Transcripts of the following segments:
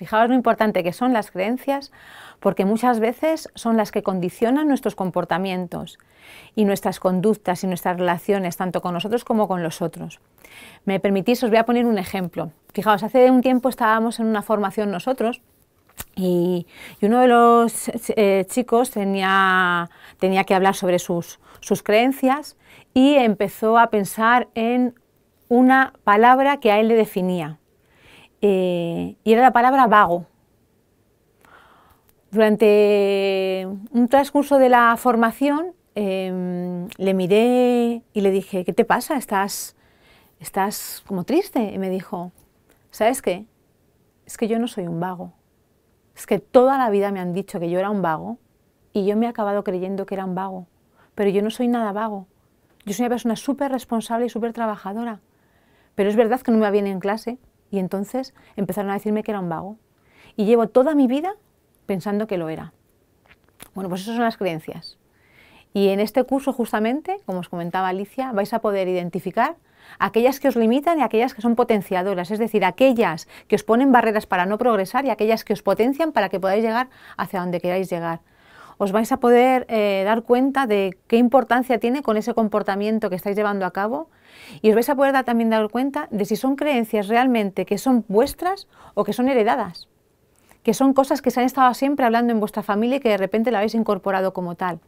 Fijaos lo importante que son las creencias, porque muchas veces son las que condicionan nuestros comportamientos y nuestras conductas y nuestras relaciones, tanto con nosotros como con los otros. Me permitís, os voy a poner un ejemplo. Fijaos, hace un tiempo estábamos en una formación nosotros y, uno de los eh, chicos tenía, tenía que hablar sobre sus, creencias y empezó a pensar en una palabra que a él le definía. Eh, y era la palabra vago. Durante un transcurso de la formación em, le miré y le dije, ¿qué te pasa? ¿Estás, estás como triste? Y me dijo, ¿sabes qué? Es que yo no soy un vago. Es que toda la vida me han dicho que yo era un vago y yo me he acabado creyendo que era un vago. Pero yo no soy nada vago. Yo soy una persona súper responsable y súper trabajadora. Pero es verdad que no me va bien en clase, y entonces empezaron a decirme que era un vago. Y llevo toda mi vida pensando que lo era. Bueno, pues esas son las creencias. Y en este curso justamente, como os comentaba Alicia, vais a poder identificar aquellas que os limitan y aquellas que son potenciadoras, es decir, aquellas que os ponen barreras para no progresar y aquellas que os potencian para que podáis llegar hacia donde queráis llegar os vais a poder eh, dar cuenta de qué importancia tiene con ese comportamiento que estáis llevando a cabo y os vais a poder también dar cuenta de si son creencias realmente que son vuestras o que son heredadas, que son cosas que se han estado siempre hablando en vuestra familia y que de repente la habéis incorporado como tal.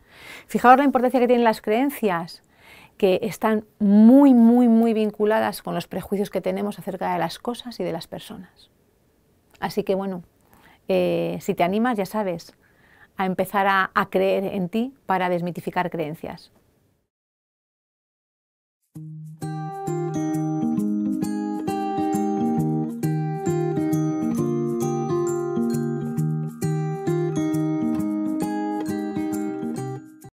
Fijaos la importancia que tienen las creencias que están muy, muy, muy vinculadas con los prejuicios que tenemos acerca de las cosas y de las personas. Así que bueno, eh, si te animas, ya sabes, a empezar a, creer en ti para desmitificar creencias.